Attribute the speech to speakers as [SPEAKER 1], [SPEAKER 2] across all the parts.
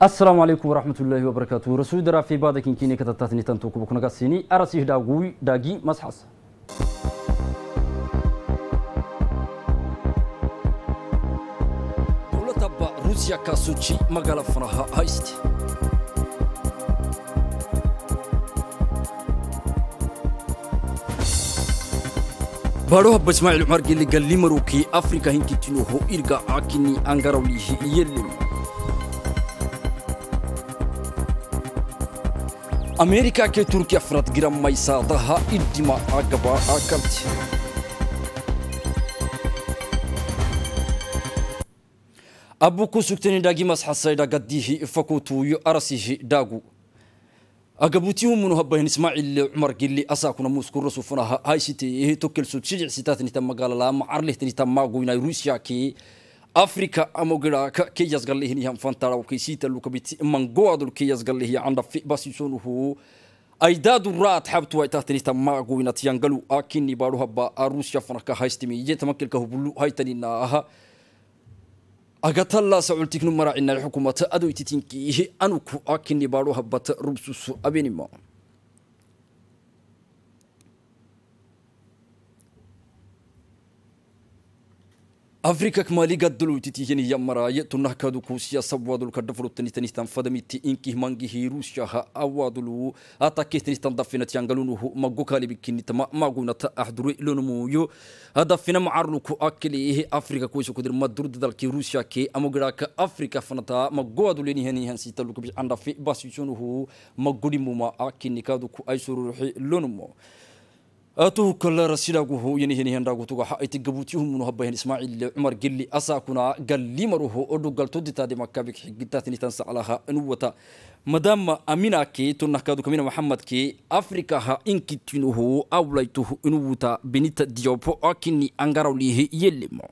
[SPEAKER 1] السلام عليكم ورحمة الله وبركاته رسول درا في بعض كين كيني كتاتني تنتوك بكنا كسيني أرسيه داغوي داغي مسحس دولة با روسيا كاسوتشي مغالا فرها هايست بارو حب اسماعيل عمر قال لي مروكي افريكا هنكي تنو هو ارقا اكني انغرولي يلمو أمريكا كي تركيا فرد جرام ميسا ضها إدما أقبا أكلت أبو كوسكتني داجي مسح السيدة قديه فكوتو يأرسيه داجو أقبوتيهم من هبه إسماعيل عمر قال لي أساكنا موسكو رسو فنها هاي سيتي تكل سوت شجع سيتاتني تم قال لا معرله تني تم ما روسيا كي أفريقيا أموجرا كيجاز قال لي هنيهم فانتارا وكيسيتا لو كبيت من جواد لو كيجاز قال لي هي عند في بس يسونه هو أيداد الرات حبت وقتها تما قوينا تيانجلو أكيني باروها با روسيا فنكا هايستمي يجي تمكن كهبلو هاي تنينا أجت الله سأقول نمرة إن الحكومة أدو تتنكيه أنو كو أكيني باروها بات ربسوس أبيني ما afrika maalii gadaloytitihin yamaraye tunahkadukusiya sawadulka dhafurutanistanistan fadamiti inkih mangih rusyaha awadulu atakistanistan dafinat yangalunuhu magokalibikinitama magunata ahdure lonomuyo dafina macarluku akiliih afrika kuisukudir madurdadalki rusyake amogiraka afrika fanata magoadulenihanhansitalukabis andafi basisonuhu magodimuma akinikaaduku aisururuxi lonomo أتوه كل رسيله هو ينهي نهي نراجو توجه حائط جبوتيهم من هبين إسماعيل عمر جلي أساكنا جلي مروه أردو قال تودي تادي مكابك حقتات نتنسى علىها نوتا مدام أمينة كي تنكادو كمين محمد كي أفريقيا ها إنك تنوه أوليته نوتا بنت ديوب أكني أنجروا ليه يلمو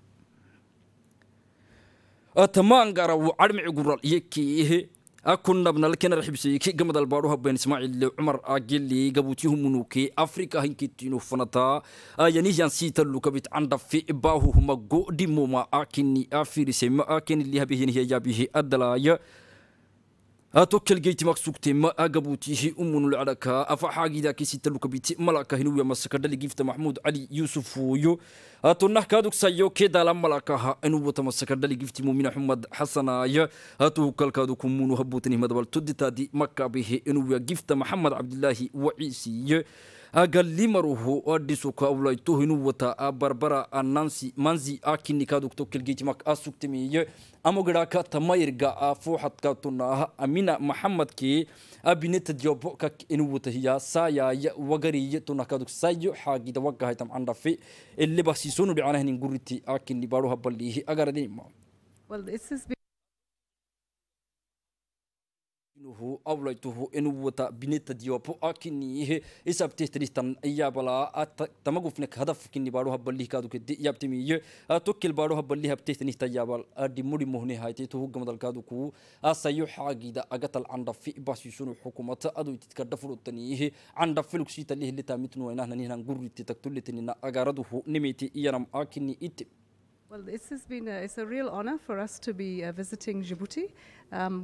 [SPEAKER 1] أتمانجروا عرمي قرال يكيه أكون نبنا لكن رح بسي كي جمد البارو هب هبين إسماعيل عمر أجلي جبوتيه منوكي أفريقيا هين كتينو فنطا يعني جان سيت اللو كبيت عند في إباهو هما جودي موما أكني أفريسي ما أكن اللي هبيه هي جابيه أدلايا أتوكل جيت مكسوكت ما أجبوتي شيء أمن العلاقة أفحاجي ذاك ستلوك بيت ملاك يا مسكر اللي جيفت محمود علي يوسف ويو أتونه كادوك سيو كدا لما ملاكها أنو تمسكر اللي جيفت مومين محمد حسن يا أتوكل كادوك منو هبوتني مدبل تدي تادي مكة به أنو جيفت محمد عبد الله وعيسي agalimaruhu adhisuka awlaytu hinuwata barbara anansi manzi akinikadugto kelgejmak asugtemiye amogiraka tamayirga afuuxadka tunaha amina maxamadki abineta jobo kak inuwatahiya saayaya wagariye tunakadug sayo xaagida wagahaytam andhafi elebasiisonu dhicanahnin guriti akini baruha balihi agaradinima Well, this is inuhu awlaituhu inuwata binitadiyopo akinihe isabtehtrihtan iyabala tamagufnek hadafkini baruha balihikadukedi iyabtimiye tokkil baruha balihabtehtanihta yabal adimuri mohne haite tuhugamadalkaduku asayo xaagida agatal candafi ibasisunu xukumata adoytidka dhafurutanihe candafilugsiitalihlitamitnuwainahnaninhan gurriti taktullitinina agaraduhu nimiti iyanam akini ite
[SPEAKER 2] Well, this has been a, it's a real honor for us to be visiting Djibouti.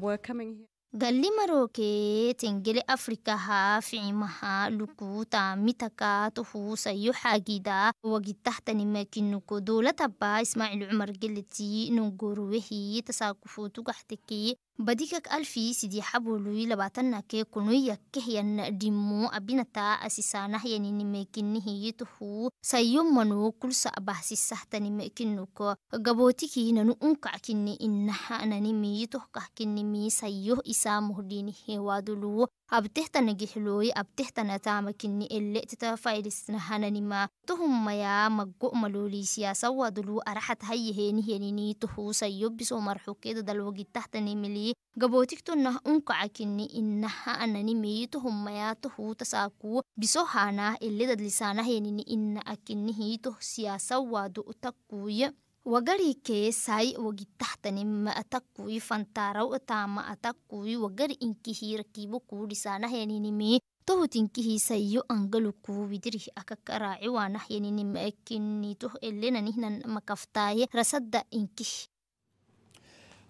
[SPEAKER 2] we're coming here. Galli Marookee tengele Afrikahaa ficimahaa lukuu taami takaa tuhuu sayo xaagidaa wagitahtanimaakinuko dowlatabbaa Ismaaciil Cumar Geleti nongorowehii tasaakufutugaxtekii badikak alfiisidi xabului labatanake kunuyakehiyan dhimmo abinata asisanahyaninemekinihiituhu sayomano kulsa abahsisahtanimekinoka gabotiki nanu unkackini inaha nanimiituhkahkinimi sayoh isamuhdinihewadulu أبتهتنا جحلوي أبتهتنا تامك إني اللي تتفايل سنهانني ما تهم يا مجو ملولي سياسة ودلو أرحت هاي هيني هيني تهو سيبسو مرحو كده دلوقي تحتني ملي قبوتك تنه أنقعك إني إنها أنني مي تهم يا تهو تساكو بسوهانا اللي دد لسانه هيني إن أكنه تهو سياسة ودو تكوي wagari keesai wagitaxtanim ma'atakui fantaraw tama atakui wagari inkihirakibo kudhisaanahyaninimi tohutinkihisayyo angaluku widirih akakaraaci waanahyaninima ekinitoh elenanihnan makaftaaye rasada inkih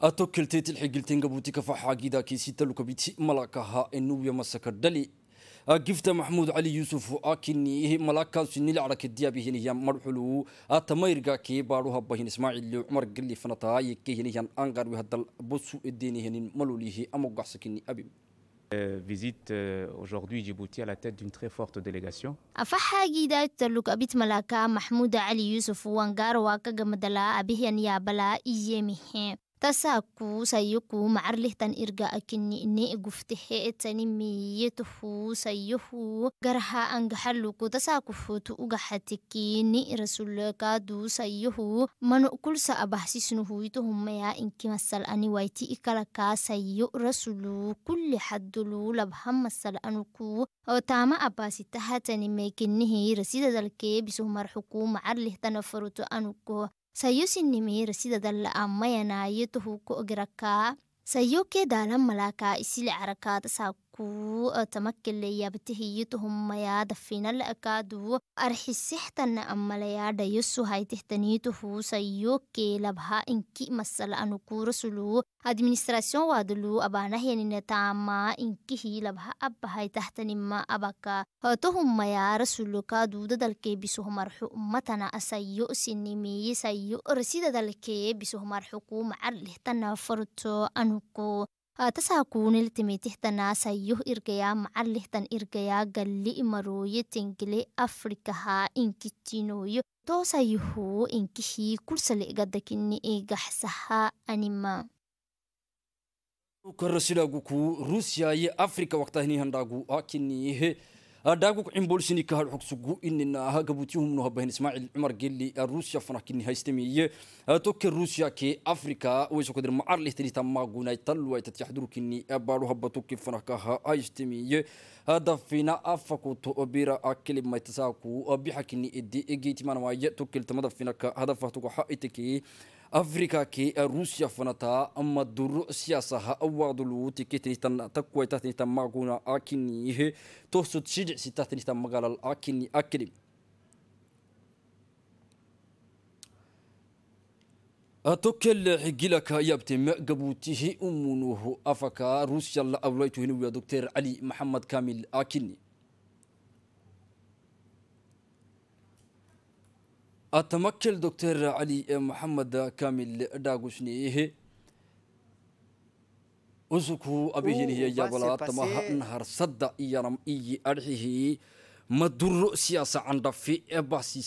[SPEAKER 1] atokkelteetilxigelten gabuuti kafaxaagida kiisitalu kabiti malakaha enuwya masakadhali قفت محمود علي يوسف أكني ملاكا سني العرك الديابي هنا مرحلو تميرقا كي باروها بهن إسماعيل عمر قلي فنطا يكي هنا أنقر وهدل بوسو الدين هنا ملوليه أمو قحسكني أبي visite aujourd'hui Djibouti à la tête d'une très forte délégation.
[SPEAKER 2] Afaha gida taluk abit malaka Mahmoud Ali Yusuf Wangar wa kaga madala abihan ya bala iyemihe. تساكو سيكو معرله تن إرجا أكني إني قفتحي تاني ميته سيهو جرها أنجحلوكو تساكو فوتو أجحتكي ني رسول كادو سيهو من كل سأبحسي سنهويتهم يا إنك مسل أني وايتي إكلكا سيو رسول كل حد لو لبهم مسل أنكو أو تاما أباسي تهتني ميكنه رسيدة الكي بسهم الحكومة عرله تنفرتو أنكو sayosinimir sidadala ammayanayotohuko agraka sayoke dalan malaka isil carakaada saa كو تمكن ليا بتهيتهم ما يا دفينا الأكادو أرحي سحتا نأمل يا ديسو هاي تهتنيته سيوكي لبها إنكي مسألة أنو كورسلو أدمنستراسيون وادلو أبانا هي نتاما إنكي هي لبها أب هاي تهتني ما أبكا تهم ما يا رسولو كادو دالكي بسوه مرحو أمتنا أسيو سنمي سيو رسيد دالكي بسوه مرحو كو معرلي تنفرتو أنو كو tasakuun iltimitihtanaasayoh irgayaa macalihtan irgayaa galli imarooye tengele afrikahaa inkitinoyo toosayuhuu inkihii kulsale igadakini igaxsahaa anima
[SPEAKER 1] ukarasidaguku rusiyaye afrika waktahinihandhagu akinihe داقوك عم بولسيني كهر إن إننا هاقبوتيهم نوها بهن إسماعيل عمر لي روسيا فنحكي فنحكيني هايستمي توك روسيا كي أفريكا ويسو قدر معار ليه تلي تما قوناي تلوي تتحضرو كني أبارو هبطوك أي هايستمي هذا فينا أفكو تأبيرا أكل ما يتساكو بحكيني إدي إجيت ما مانوايا توك تمضى فينا كهذا فتوك حقتك أفريكا كي روسيا فنتا أما در سياسة أواد الوتي كي تنتن تقوى تنتن معقونا أكنيه توسط شجع ستنتن مقال الأكني أكرم أتوكل حجلك يبتم قبوته أمونه أفكا روسيا الله أوليته نويا دكتور علي محمد كامل أكيني أتمكّل دكتور علي محمد كامل داغوشنيه وزكو أبيهن هي يا ولا تمها نهر صد يرم إي أرحيه مدر سياسة عند في أباسي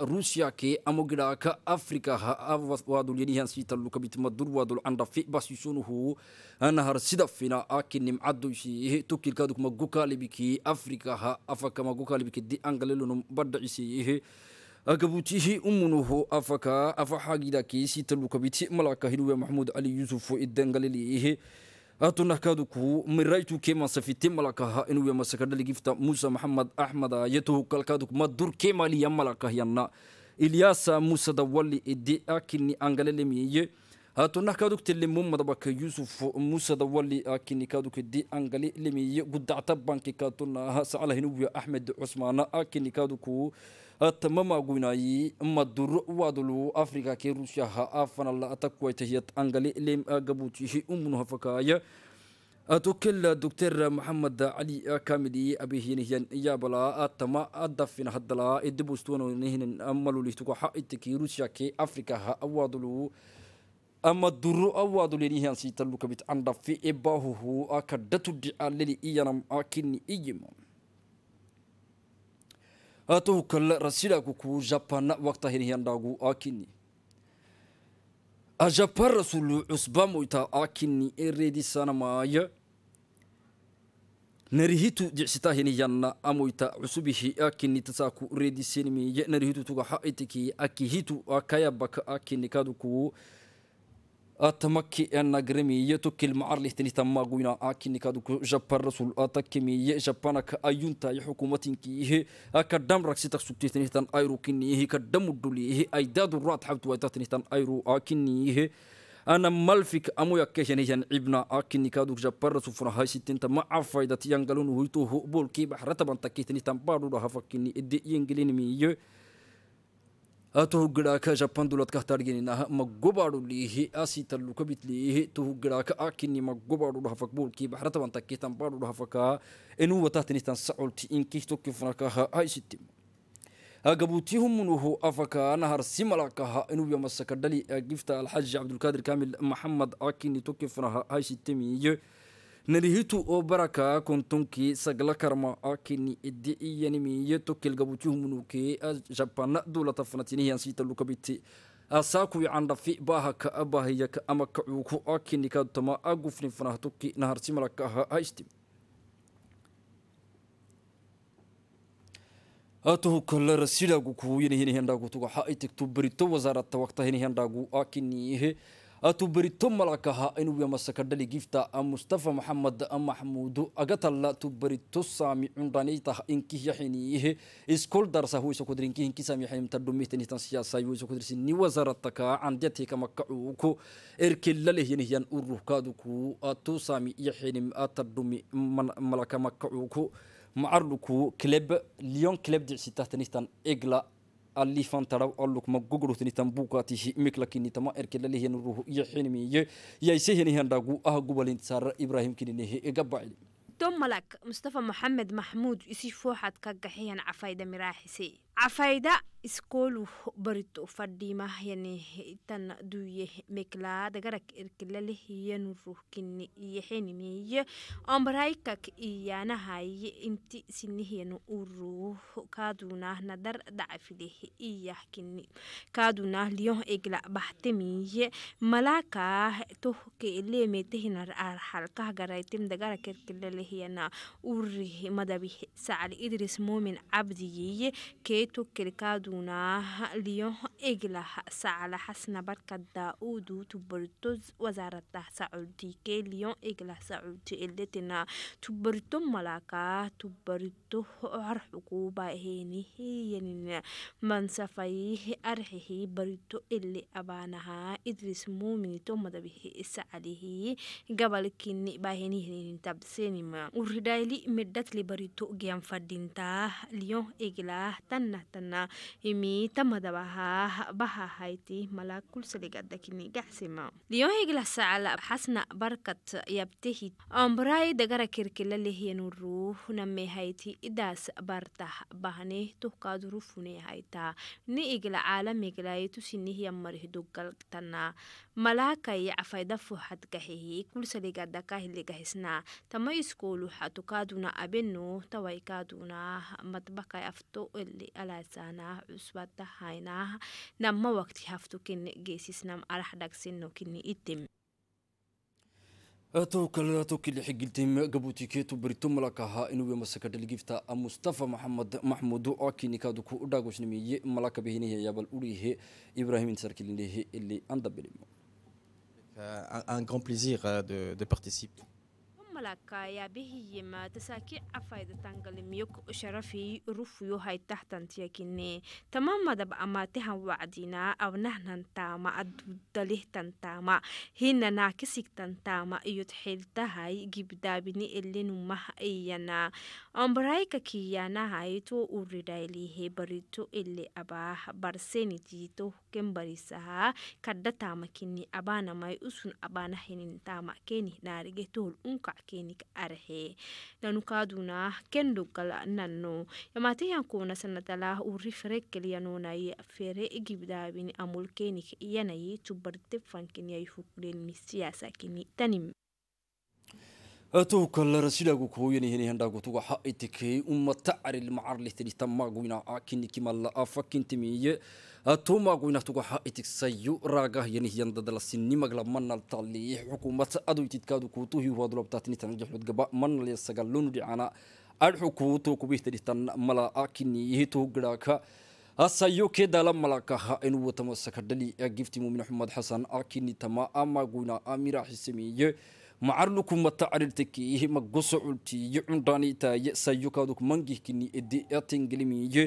[SPEAKER 1] روسيا كي أمغدا كأفريكا ها وادو لينيان سيتا لوكا بيت مدر وادو عند في باسي سنه نهر سيدا فينا أكن نم عدو شي توكيل كادوك مغوكا بكي أفريكا ها أفكا مغوكا بكي دي أنغللون بدع سيه أكبوتيه أمنه أفكا أفحاجدا كيسي تلوكبتي ملاك هلوة محمود علي يوسف إدنغاليه أتونا كادوكو من رأيتو كيما سفيتي ملاكها إنو يما سكرد لقفتا موسى محمد أحمد يتوه كالكادوك مدور كيما ليا ملاكه ينا إلياس موسى دولي إدي أكيني أنغالي هاتونا كادوك تلي موم دبا يوسف موسى دولي أكني كادوك دي انغلي لمي قد عتبان كاتونا هاس على هنوبيا أحمد عثمان أكني كادوك كو تمام غناي ما در وادلو أفريقيا كي روسيا ها أفن الله أتكوي تهيت انغلي لم أجبوتي شيء أمنها هفكايا أتوكل دكتور محمد علي كاملي أبي هين يا بلا أتما أدفن هدلا إدبوستون نهين أملو ليتوكو حق تكي روسيا كي أفريقيا ها أوادلو أما درو أواد لنيه أنسي تلوك بتعنى في إباهه هو أكدت الدعاء للي إيانا أكيني إيجمون أتو كل رسيلا كوكو جابانا وقت هنيه أنداغو أكيني أجابا رسول عصبام ويتا أكيني إريدي سانا مايا نريهتو دعستا هنيه أنا أمويتا عصبه أكيني تساكو إريدي سينمي نريهتو تغا حائتكي أكيهتو أكايا بك أكيني كادو تمكي أن غرمي يتوكي المعار لي تني تما غوينا أكيني كادو جبار رسول أتكمي يجبانا كأيون تاي حكومتين كي هي كدام ركسي تكسوكتي تني تن أيرو كيني هي كدام الدولي هي أيداد الرات حبت وايتا تني تن أيرو أكيني هي أنا مالفيك أمو يكيشن هيشن ابنا أكيني كادو جبار رسول فرا هاي ستين تما عفايدة ينقلون هويتو هو بول كي بحرة تبان تكيتني تنبارو رها فكيني إدي ينقلين مي توغراكا جابان دولت كهتارجين إنها مجبرو ليه أسي تلو كبيت ليه تهجراك أكني مجبرو لها فقبول كي بحرة طبعا تكيتان بارو لها فكا إنو وتاتني تنسعول تي إن كي تكفناكها هاي ستم قبوتيهم منه أفكا نهر سملاكها إنو يمسك دلي جفت آه، الحج عبد القادر كامل محمد أكني تكفناها هاي ستمي nalihitu oo baraka kuntunki sagla karma akini idi iyanimiye tokil gabutuhumunuke japana dulata fanatinihiyan siita lukabiti asaakuwi candhafi baaha ka abaahiyaka ama kacuuku akini kadutama agufnin fanahtuki naharsimalakaha haistim atuhu kallara sidagu kuuyinihinihandhagu tugaxa itigtu berito wasaarata waqtahinihandhagu akiniihe atu beritom malakaha inuu yamasakadhali gifta a mustafa maxamed a maxmuudu agatalla tu berito saami cundanita inkihyaxiniihe iskol darsa huisa kudrinki hinki saamiyaxinimta dhumihtanitan siyaasay huisa kudrisini wasarataka candyatika makacuuku erkelalehyanihyan uruhkaaduku atu saami yaxinim ata dhumi malaka makacuuku macarluku kleb lyon kleb dicsitatanitan egla اللي فان ترى ألوك ما جوجل جغروتني تنبوكاتي مكلك إني تما إركل اللي هي نروح يحيني يي يسيهني هنداقو أهقبل انتصار إبراهيم كني هي إجابة
[SPEAKER 3] توم ملك مصطفى محمد محمود يسي يسيفوحد كجحيان عفايدة مراحسي cafayda iskoolu barito fadhimah yanih tan duye meklaadagarak erkilalehiyanu ruhkini iyahenimiye ombaraykak iyanahaye inti sinihiyanu uruh kaadunah nadar dacfileh iyahkini kaadunah liyoh egla bahtemiye malakah toh keeleemetehinar arxalkah garaytem dagarak erkilalehiyana urih madabih sacli idris momin cabdiyiye kee تو توكلكادوناه ليو إجلح سعلا حسن بركة داودو تبرتوز وزارة سعودية ليو إجلح سعودي إلتنا تبرتو ملاكا تبرتو تو arxuku baahenihiyanin mansafayih arxihi barito ili abanaha idris mumito madabihi isacalihi gabalkini baahenihinin tabsenima uridayli medhatli barito giyan fadinta liyon eglah tanah tanah imi tamadabaha bahahaiti malakulsaligadakini gaxsima liyon eglah sacala xasna barkat yabtehi ambraai dagara kirkilalehyanuru namehaiti idaas bartah bahneh tohkaad rufunehaitaa ni igla caalamiglaaye tusinihya marihdogaltana malaakayacfayda foxadgahehi kulsaligadakahilegahisna tama iskooluxa tokaaduna abeno tawaikaaduna madbakai afto eli alaasaanah cusbatahaynah nama waqti haftokin geesisnam arax dhagsino kini itim
[SPEAKER 1] تو كلا تو كل حقلتهم قبوتيكيتو بريتو ملاكها إنو يمسك دلقيفتا مصطفى محمد محمود أكي نكادو كو أداغوش نمي ملاك بهنيه يابل هي إبراهيم سركلينيه اللي أندبلمو un grand plaisir euh, de, de participer.
[SPEAKER 3] malalakaya behiyima tasaaki cafayda tangalimiyok sharafii rufuyohay tahtantiyakinee tama madab amatehan wacdinaa abnahnantaama adudalihtantaama hinanaakisigtantaama iyodxiltahay gibdaabini elinumah iyana ambarayka to uriraylihe barito ele abaah barsenitiito kembarisahaa kadhataama kini abaanamay usun abaanahinintaama keni naarige tool unkac keenik arhe nanukaa dunaa ken doggala nanno yamaatiyaan koona sanatalaa urri ferekkeliyanoonay fere gibdaabin amul keenik yanayi tubartefankiniyay hukulenmi siyaasakini tanim
[SPEAKER 1] توكل رسيلة كوين itti هندا قطوة حائتك أمة تعري المعرلة تلي تماغوينا أكيني كمال أفاكين تمية توما قوينا تقو حائتك سيو راقه ينه يندد لسيني مغلا من التالي حكومة أدو يتكادو كوتوه وادو لبتاتني تنجح لدقبا من ليساقلون دعانا الحكوتو كبيه تريتان ملا أكيني يهتو قراكا asayo kedala malakaha inuu wata masakadhali gifti muumin axmed xasan akini tama ama guna amiraxi sameeye macarluku mata carirtakeehe magosocultiye cundhaanitaaye sayokaduk mangihkini edi atengelimiye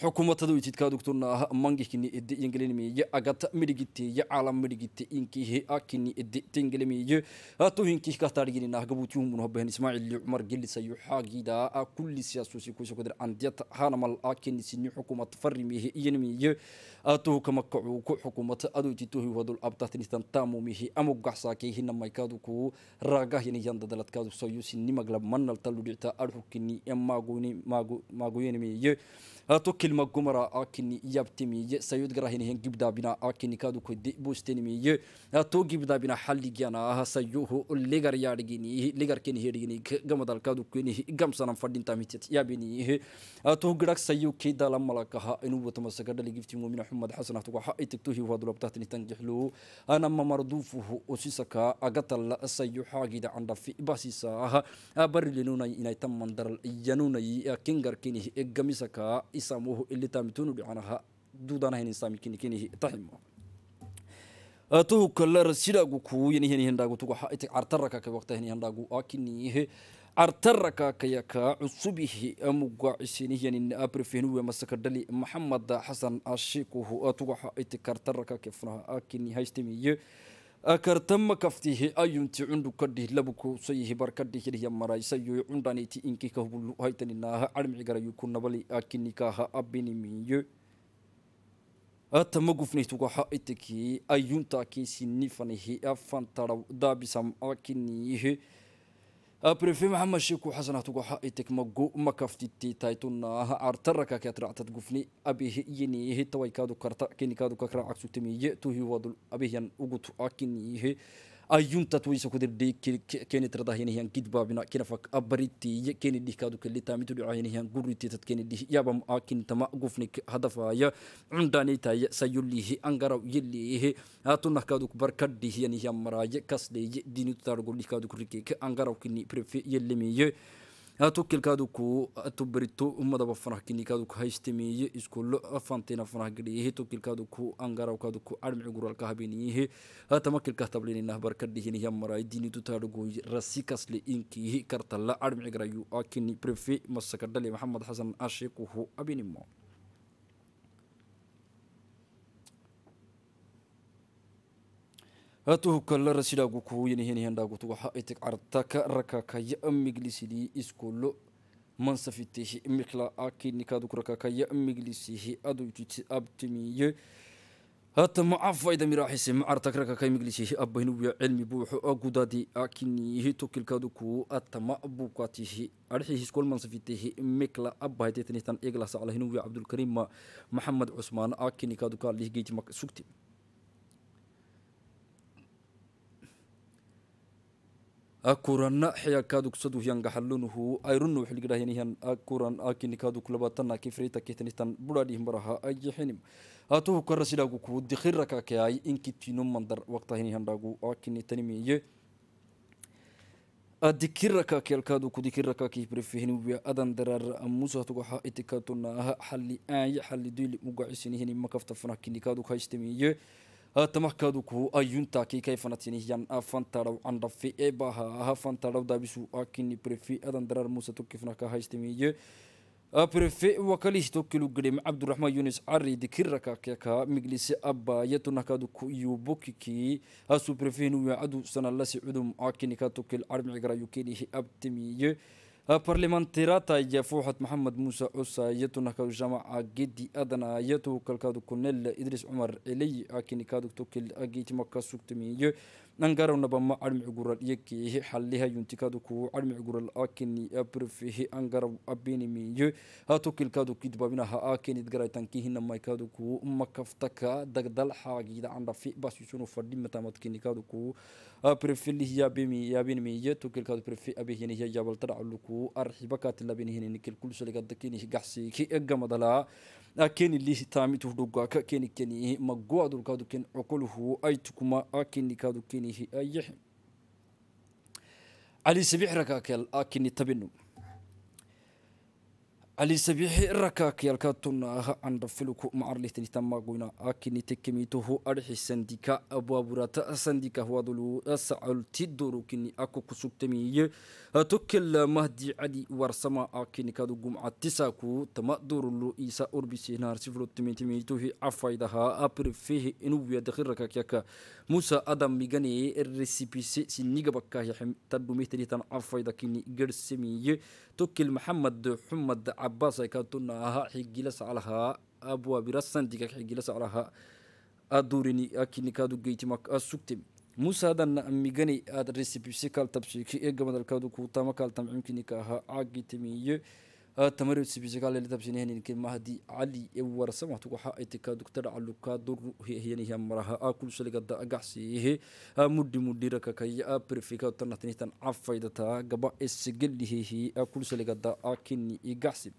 [SPEAKER 1] xukuumadada weytidkaadugtuna mangi kini ede ingelemiye agata mirigite caalam mirigite inki hea kini ede tengelemiye atohinkih kahtaarginina gabuutihumuna hobahan ismaacil cumar gelisayo xaagida kulli siyaasuusi kuusa kudir andiyata hanamal a kenisini xukuumad farimihe iyanimiye atuu kama kacu ku xukuumata aduu jituhi wadul abtatinitan taamumihi amu gaxsaakeehina maykaadu kuu raagahiniyan dadaladkaadu soyusi nimaglab manalta ludhicta arxukini maaguni maaguyenimiye atuu kilma gumara akini yabtimiye sayud garahinihin gibdaabina akini kaadu kudi buustenimiye atuu gibdaabina xalligiana aha sayuhu ligar yaadhiginihi ligarkini hedhigini gamadalkaadu kunihi gamsanan fadhintamitiyaabinihi atuu gidhag sayukii dala malakaha inuu watamasagadhali giftimumina محمد حسن هتوقع حقي تكتوه وهدلو بتاعتني تنجح له أنا ما مردوفه أسيسكا أقتل لا حاجي دا عند في إباسيسا أبر لنونا إنا يتمن در ينونا كينجر كيني إقاميسكا إساموه اللي تامتونو لعناها دودانا هين إسامي كيني كيني تحمه atuhuka lara sidagu kuyan ihenhendagu tugaha ite cartaraka ka waqta henhendagu akinihe cartaraka kayaka cusubihi amuga cisinihiyanin aprefehnuwe masakadali maxamed xasan ashikuhu atugaha ite cartaraka kefnaha akini haystemiye akartama kaftihi ayunti cundu kadhih labuku sayihi barkadhihiriya maraysayo cundaniti inki kahubulu haytaninaha carmicigarayu kunabali akinikaha abinimiye atamagoofnaytugaxa itakii ayuntaakiisinifanihi afantaraw daabisam akiniyihe aprefe maxamed sheku xasanaatugaxa itak mago makaftiti taytunaaha artarakakatractad gufni abihe iyeniyehe tawaykaadu karta kenikaadu kakraacag sugtamiye tuhiwadul abihiyan ugutu akiniyihe أيون تطوي سكود الدي كين ترضى هنا هي كيد بابنا كنا فك أبريتي كين الدي كادو كلي تامي تدو عين هي قريتي تتكين الدي يا بام أكين تما قفنك هدفا يا عندني تاي سيولي هي أنقرا يلي هي أتونا كادو بركدي هي نهي مراي كسلي دينو تارغولي كادو كريكي أنقرا وكني بريفي يلي مي tokkilkaadku atubaritu umadaba fanah kinikaaduku haystemiye iskulo afantina fanah gadiyehe tokkilkaadku angarawkaadku admciguralka habeniyehe tamakilka tablinah barkadihini yamaray dinitu taadgoy rasi kasle inkihi kartala admcigarayu akini prefe masakadale maxamed xasan ashekuhu abinimo هاتو كلا رسيلا جوكو ينهي نهي ها اتك وحائتك عرضك ركاك يأمي جلسيلي إسكولو من سفيته مكلا أكيد نكادو ركاك يأمي جلسيه أدو يتي أبتمي هات معفا إذا مراحس مع ارتكرك كي مجلسه أبهنو علمي بوحو أقودادي أكني هي توكل كادوكو أتما أبوكاته أرحيه كل من صفيته مكلا أبا هيتني تن إجلاس على هنو عبد الكريم محمد عثمان أكني كادوكا ليه جيت مك سكتي أكورن حيا كادوك صدوه ينجحلونه أيرنو حلقة هنا هن أكورن أكين كادوك لباتنا كفريتا كتنتن براديهم براها أي حنم أتوه كرسي داغو كود دخير كاكي إنك تينو مندر وقتها هنا هن داغو أكين تنمية أه، أذكرك كالكادو كذكرك كي برفهن ويا أذن درر موسى تقحى إتكاتنا حل آي حل ديل مقعسين هني مكفتفنا كني كادو كايستمية تمكدوكو أيونتا كي كيف نتينيان أفنتارو عند في إباها أفنتارو دابسو أكيني بريفي أدن درار موسى توكفنا كهايستمي بريفي وكاليس توكيلو قريم عبد الرحمن يونس عري دكيركا كيكا مجلس أبا يتو يتنا بوكي كي أسو بريفي نويا عدو سنة لسي عدوم أكيني كاتوكيل عرب عقرا يوكيني أبتمي برلمان تيراتا يفوحت محمد موسى عصا يتو نحكا جامعة جدي أدنى يتو كالكادو كونيل إدريس عمر إلي أكيني كادو توكيل أجي تمكا سوكتمي يو ننقرون بما علم عقول يكيه حلها ينتكاد كو علم عقول أكن أبرفه أبيني أبين ميجو هاتو كل كادو كيد بابنا ها أكن يتقرأ تنكيه نما يكادو كو أما كفتك دقدل حاجة دا عن في بس يشونو فردي متى ما كادو كو أبرفه اللي هي أبيني يا بين ميجو تو كل كادو برفه أبي هنا هي جبل ترى لكو أرحبكات اللي بين هنا نكل كل شيء قد كيني قحسي كي أجمع دلا أكن اللي تامي تفدوكا كيني كيني مجوع كادو كين عقله أي تكما أكن كادو كيني عليه أيه علي سبيح ركاكل أكني تبنو علي سبيح الركاك يلكاتنا عن رفلك مع اللي تلتما قوينا أكن تكميته أرح سندك أبو برات سندك هو دلو أسعل تدورو كني أكو كسوكتمي تكل مهدي علي ورسما أكن كادو جمعة تساكو تما دور لو إيسا أربسي نار سفلو تميته عفايدها أبر فيه إنو يدخل ركاك يكا موسى أدم ميغاني الرسيبي سي نيغبكا يحم تدو ميتريتان عفايدا كني قرسمي تكل محمد حمد cabaas ay kaatuna ahaa xigila saclahaa abwaabira sandiga xigila saclahaa adurini akinikaadu geytima asugtem musaadana migani aad resipisi kaaltabshiiki ee gabadalkaadu kuutama kaaltamcimkinika ahaa caagitamiye تمرد سبيجال اللي تبسين هني يمكن ما هدي علي إور سمع تقول حق إتكا دكتور علو كادور هي هي نهي مرها أكل شلي قد أجحسيه مدي مدي ركا كي أبرفيكا تنتني تن عفايدة تا جبا السجل هي هي أكل شلي قد أكني إجحسي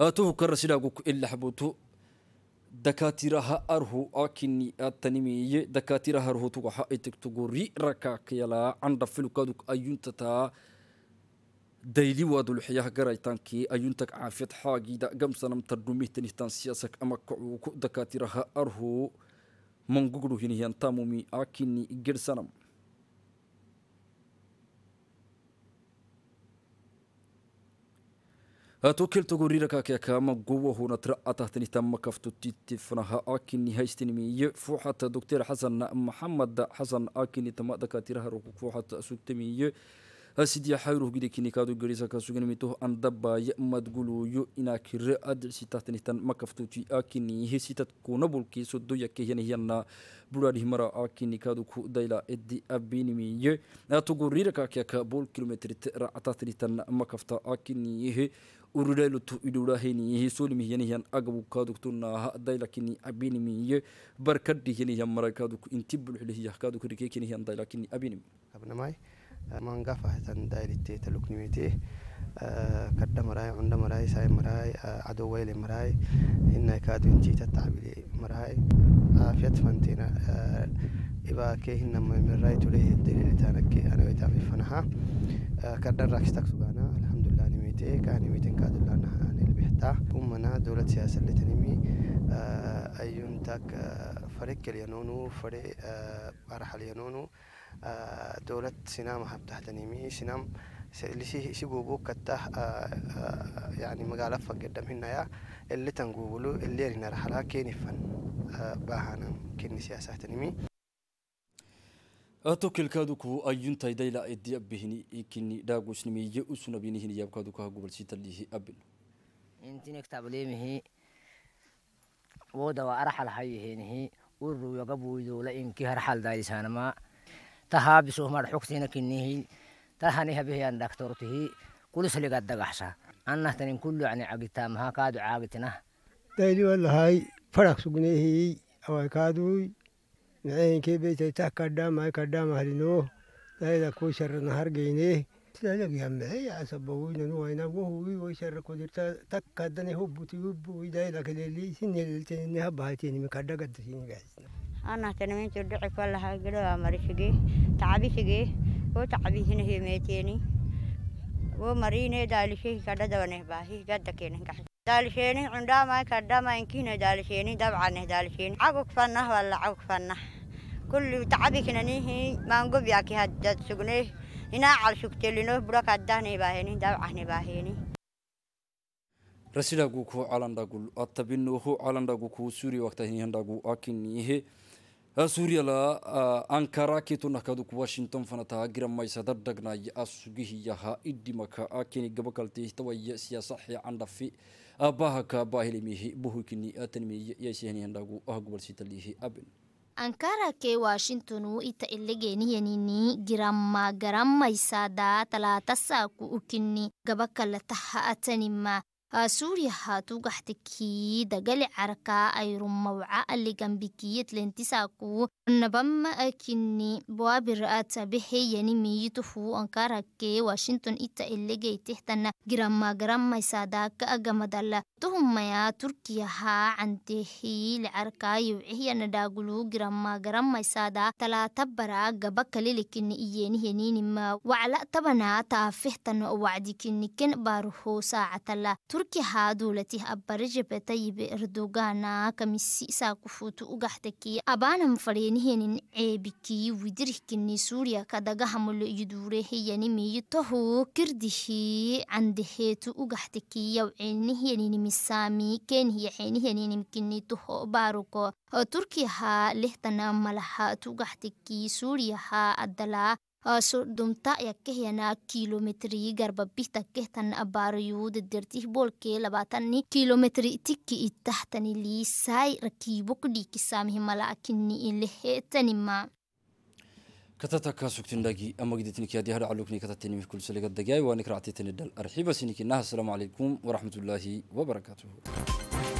[SPEAKER 1] أتوه كرسي لقوك إلا حبوتو دكاتيرها أرهو أكني أتنمي دكاتيرها أرهو تقول حق إتك تقول ركا كيلا عند فلو كادوك أيون تتا دايلي وادو لحياه قرايتان كي ايونتك عافيت حاجي دا قم سنم تردوميه تنهتان سياسك اما كعو دكاتيرها ارهو من ققلو هنهيان تامومي اكيني اقر سنم توكل تقولي لك كي كام قوة هنا ترأته تنتم كفتو تتفنها أكني هايستنمي يفوحة دكتور حسن محمد حسن أكني تما دكاتيرها ركوك فوحة سكتمي sidii xayruhu gidakiniikaadu garisa kasuganimitoh andabaaye madguluyo inaakire ad sitahtanitan makaftuti akinihe sitad kunabulki sodoya kehyanahyana buraadihimara akiniikaadu ku dayla edi abinimiye tugurirakakyaka bol kilometrit racatahtanitan makafta akinihe ururailutu idurahenihi solimihyanihyan agabukaaduktunaha dailakini abinimiye barkadihyanihyan maraikaaduk inti bulxulihiyahkaaduk rikekenihyan dailakini abinimi من قفه تندايل تيت لوكنيتي كده مراي عند مراي
[SPEAKER 3] ساي مراي عدو ويل مراي إن كاد ينتي تتعبلي مراي عافيت فانتينا إبا كيه إن ما مراي تليه الدليل تانك أنا ويتامي فنها كده راكش تكسو أنا الحمد لله نميتي كان نميتن كاد لنا أنا اللي بحتا أمنا دولة سياسة اللي تنمي أيون تاك فريق اليانونو فريق أرحل اليانونو دولة سنام هبته تنيمي سنام لشي شي جوبو كته يعني مقالة فقدم هنا يا اللي تنقولوا اللي رنا رحلة كيني فن باهنا كيني سياسة تنيمي
[SPEAKER 1] atokilkaaduku ayuntaydayla edi abihini ikini dhaagusnimiye usunabinihini yaabkaaduku ha gobolsiitalihi abin
[SPEAKER 3] intinek tablimihi wodawa arxal hayihinihi uruyogabuydoola inki harxal daalisaanama tahaa bisuhmar xogtiina kinihi tahaniha bihiyan dhaktortihi kulisligaddagaxsa annahtanin kullu ani cagitaamaha kaadu caagitinah dayli walahay farak sugnehi awai kaadui nacehinkee beytay tah kadhaamai kadhaamahlino daylakuu sharanahargeynee tlalagihamahey asabawinan wainagohuwi waisharakudita takkadane hubutiwibu idailakeleli sineleltenine habahatenimi kadhagadasinigaisna
[SPEAKER 2] anahtanimintio dhicifalaha gidhaa marishige tacbishige wo tacbihinahemeeteni wo marine daalishehi kadhadabaneh baahi gadakeneh daalisheeni cundhaamai kadhama inkihne daalisheeni dabcaneh daalisheeni cagug fanah walla cagug fanah kulli tacbikinanihi maangobyaki hadad sugneh inaa calshugtelino burakaddahnebaaheni dawcahnebaaheeni
[SPEAKER 1] rasidagu ku calandhagul atabinohu calandhagu ku suuriya waqtahihandhagu akinihe suuriyala ankara kitunakaduk washington fanata agiramaysa dardhagnay asugihiyaha idhimaka akini gabakaltihitawaya siyaasaxi candhafi bahaka baahilimihi buhukini atanimiye yaisihanihandhagu ahgubalsitalihi
[SPEAKER 2] abin ankarakee washingtonu ita ilegeeniyanini giramma garamaysaada talaata saaku ukinni gabakalataha atanimma آه، سوريا هاتو قحتكي دقل عركا أي رموعة اللي جنبكية لانتساكو نبم أكني آه، بواب الرئات آه، بحي يعني ميتفو أنكاركي واشنطن إتا اللي جاي تحتنا جرما جرما يساداك أجمدال تهم يا تركيا ها عنتهي لعركا يوعي نداغلو جرما جرما يسادا تلا تبرا جبك للكن إياني هنين ما وعلى تبنا تافهتن وعدكن كن بارهو ساعة Turki haa dowlatih abba Recep Erdogan'a kamisi saa kufutu ugahtaki abana mfarenihinin ceebiki widirihkini Suuriya kadagahamulo yuduurehiyanimi tohu kirdihi candaheetu ugahtaki yawceenihiyaninimisaami keenhiyaxeenihiyaninimkini toho baaruko Turki haa lehtana malaha tugahtaki Suuriya haa adala soddomta yakkehyana kilometri garbabih takkeh tan abaruyude dertih bolkee labatani kilometri tikki ittahtani liisai rakiibok dhiikisaamih malaakini ileheetanima
[SPEAKER 1] كتتك سكتين لاجي أما جدتني كيادي هر علوكني كتتني في كل سلقة دقاي وأنا كرعتي تندل أرحب سنكي السلام عليكم ورحمة الله وبركاته